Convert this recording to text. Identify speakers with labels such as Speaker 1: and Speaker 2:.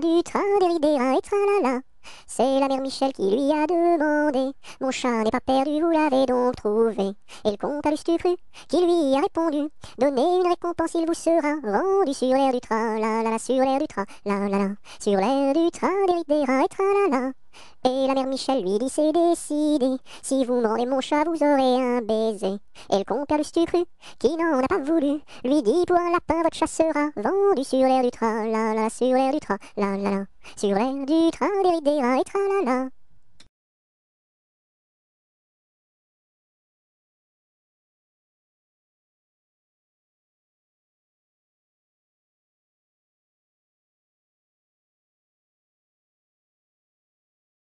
Speaker 1: du train des et tralala. C'est la mère Michel qui lui a demandé Mon chat n'est pas perdu, vous l'avez donc trouvé Et le comte a qui lui a répondu Donnez une récompense, il vous sera rendu Sur l'air du train, la la la, sur l'air du train, la la la Sur l'air du train, des rats et tralala et la mère Michel lui dit c'est décidé, si vous m'aurez mon chat vous aurez un baiser. Et le compère qui n'en a pas voulu, lui dit pour un lapin votre chat sera vendu sur l'air du train, la la, sur l'air du train, la la la, sur l'air du train des et tra la la.